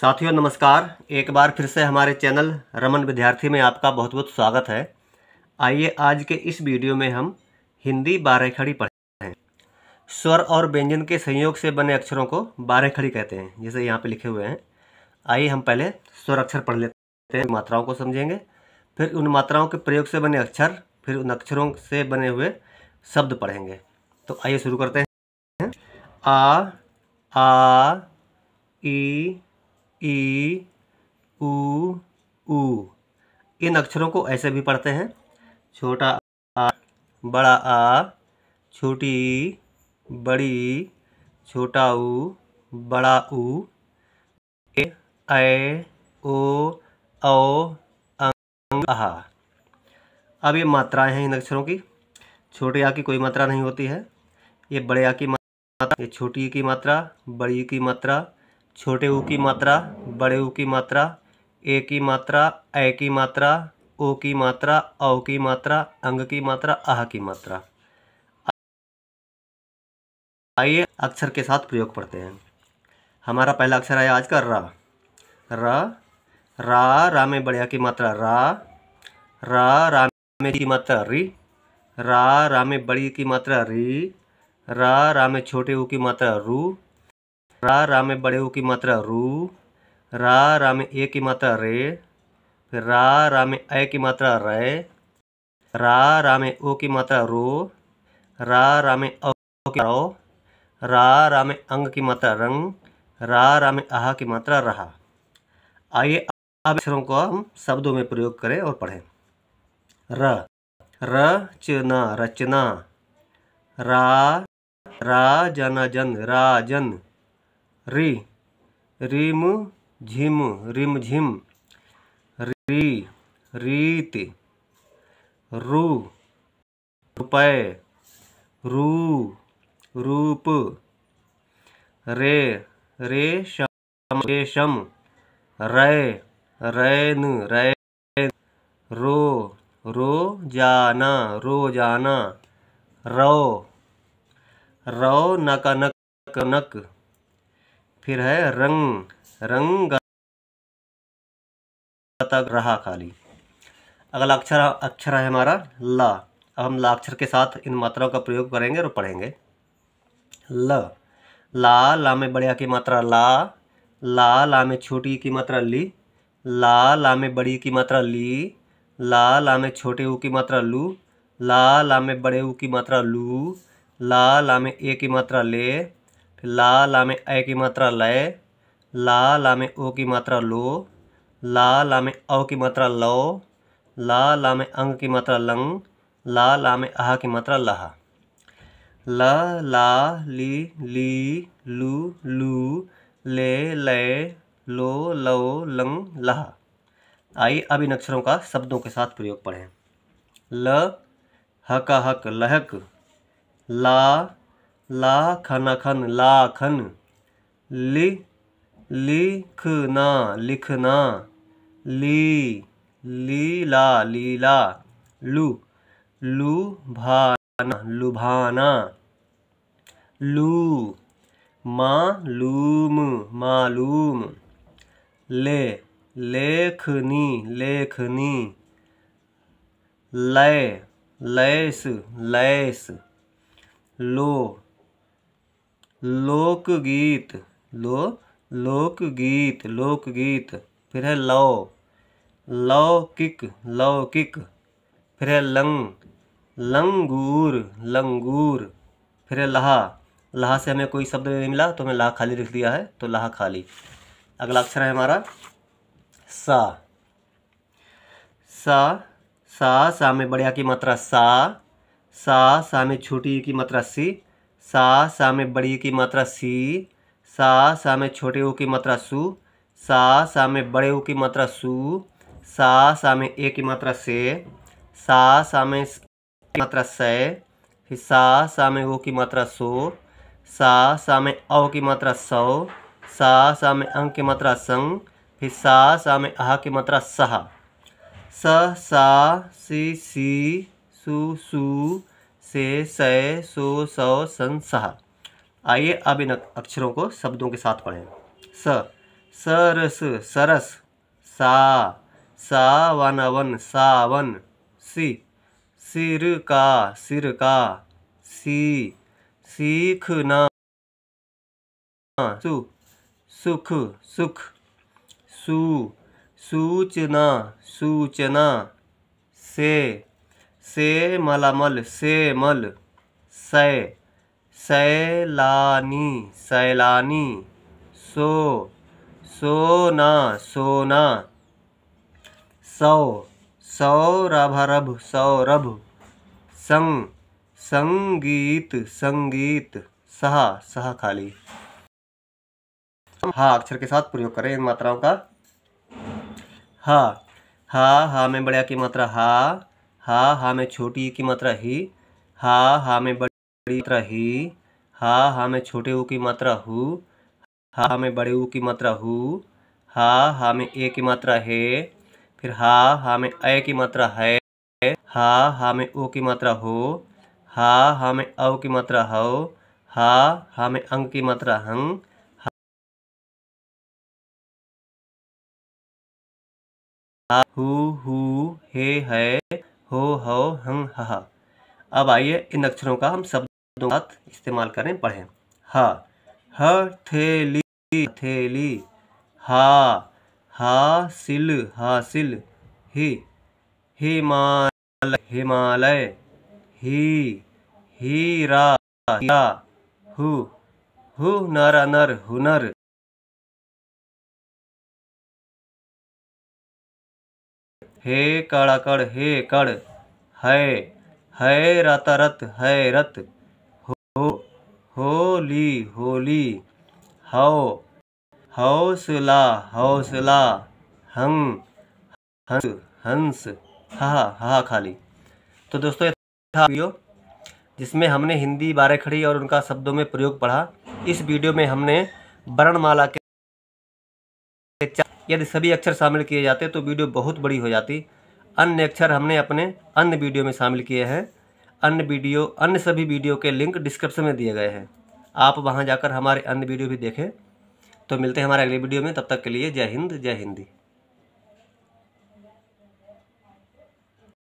साथियों नमस्कार एक बार फिर से हमारे चैनल रमन विद्यार्थी में आपका बहुत बहुत स्वागत है आइए आज के इस वीडियो में हम हिंदी बारह खड़ी पढ़ते हैं स्वर और व्यंजन के संयोग से बने अक्षरों को बारह खड़ी कहते हैं जैसे यहाँ पे लिखे हुए हैं आइए हम पहले स्वर अक्षर पढ़ लेते हैं मात्राओं को समझेंगे फिर उन मात्राओं के प्रयोग से बने अक्षर फिर उन अक्षरों से बने हुए शब्द पढ़ेंगे तो आइए शुरू करते हैं आ आ ई ई ऊ ऊ इन अक्षरों को ऐसे भी पढ़ते हैं छोटा आ बड़ा आ छोटी बड़ी छोटा ऊ बड़ा ऊ ए ऐ ओ औ आहा अब ये मात्राएं हैं इन अक्षरों की छोटे आ की कोई मात्रा नहीं होती है ये बड़े आ की मात्रा ये छोटी की मात्रा बड़ी की मात्रा छोटे ऊ की मात्रा बड़े ऊ की मात्रा ए की मात्रा ए की मात्रा ओ की मात्रा औ की मात्रा अंग की मात्रा आह की मात्रा आइए अक्षर के साथ प्रयोग पढ़ते हैं हमारा पहला अक्षर आया आज का र रा रा रा में बढ़िया की मात्रा रा रा रा में की मात्रा री रा रा में बड़ी की मात्रा री रा रा में छोटे ऊ की मात्रा रू रा रा में बड़े ओ की मात्रा रू रा रा में ए की मात्रा रे फिर रा रा में ए की मात्रा रे रा रा में ओ की मात्रा रो रा रा में अ की रो रा रा में अंग की मात्रा रंग रा रा में आहा की मात्रा रहा आइए अब अक्षरों को हम शब्दों में प्रयोग करें और पढ़ें र रचना रचना रा राजना जन राजन री रिम झिम रिम झिम री रीत रु रुपये रू रूप रे रेशम रेशम रै रैन रैन रो रो जाना रो जाना रौ रौ नक नक नक फिर है रंग रंग तक रहा खाली अगला अक्षर अक्षर है हमारा ला अब हम ला अक्षर के साथ इन मात्राओं का प्रयोग करेंगे और पढ़ेंगे ल ला ला में बड़े की मात्रा ला ला ला में छोटी की मात्रा ली ला ला में बड़ी की मात्रा ली ला ला में छोटे ऊ की मात्रा लू ला ला में बड़े ऊ की मात्रा लू ला ला में ए की मात्रा ले ला ला में ए की मात्रा लय ला ला में ओ की मात्रा लो ला ला में अ की मात्रा लो ला ला में अंग की मात्रा लंग ला ला में आह की मात्रा लहा ल ला ली ली लू लू ले लय लो लौ लंग लहा आइए अब इन अक्षरों का शब्दों के साथ प्रयोग पढ़ें ल हक हक लहक ला लाखनखन लाखन लि लिखना लिखना ली लीला लीला लु लुभाना लुभाना लू मालूम मालूम ले लेखनी लेखनी लय लैस लैस लो लोकगीत लो लोकगीत लोकगीत फिर है लौ लौकिक लौकिक फिर है लंग लंगूर लंगूर फिर है लहा लहा से हमें कोई शब्द नहीं मिला तो हमें लहा खाली लिख दिया है तो लहा खाली अगला अक्षर है हमारा सा सा सा सा में बढ़िया की मात्रा सा सा सा में छोटी की मात्रा सी सा सा में बड़ी की मात्रा सी सा सा में छोटे ओ की मात्रा सु सा सा में बड़े ओ की मात्रा सु सा सा में ए की मात्रा से सा सा में की मात्रा से फिर सा सा में ओ की मात्रा सो सा सा में अ की मात्रा सौ सा सा में अंग की मात्रा संग फिर सा सा में अह की मात्रा सहा स सा सी सी सु सु से सय सो सौ सन सह आइए अब इन अक्षरों को शब्दों के साथ पढ़ें स सरस सरस सा सावन अवन सावन सी सिर का सिर का सी सीखना सु सुख सुख सु सूचना सूचना से से मलामल से मल सै सैलानी सैलानी सो सोना सोना सौ सौरभरभ सौरभ संग संगीत संगीत सहा सह खाली हा अक्षर के साथ प्रयोग करें इन मात्राओं का हा हा हा में बढ़िया की मात्रा हा हा हा में छोटी की मात्रा ही हा हा में बड़ी मात्रा ही हा हा में छोटे ऊ की मात्रा हु हा हाँ, में बड़े ऊ की मात्रा हु हा हा में ए की मात्रा है फिर हा हा में अ की मात्रा है हा हा में ओ की मात्रा हो हा हा में अव की मात्रा हो हा हा में अंग की मात्रा हंग हा हु हे है हो हो हम हा अब आइए इन अक्षरों का हम शब्दों का इस्तेमाल करें पढ़ें हा हथेली हथेली हा हासिल हासिल ही हिमालय हिमालय ही हीरा हु हु नर नर हुनर हे कड़ाकड़ हे कड़ है है रतरत है रत हो होली होली हौ हौसला हौसला हंग हंस हंस हा हा खाली तो दोस्तों ये था वीडियो जिसमें हमने हिंदी बारे खड़ी और उनका शब्दों में प्रयोग पढ़ा इस वीडियो में हमने वर्णमाला के यदि सभी अक्षर शामिल किए जाते तो वीडियो बहुत बड़ी हो जाती अन्य अक्षर हमने अपने अन्य वीडियो में शामिल किए हैं अन्य वीडियो अन्य सभी वीडियो के लिंक डिस्क्रिप्शन में दिए गए हैं आप वहाँ जाकर हमारे अन्य वीडियो भी देखें तो मिलते हैं हमारे अगले वीडियो में तब तक के लिए जय हिंद जय हिंदी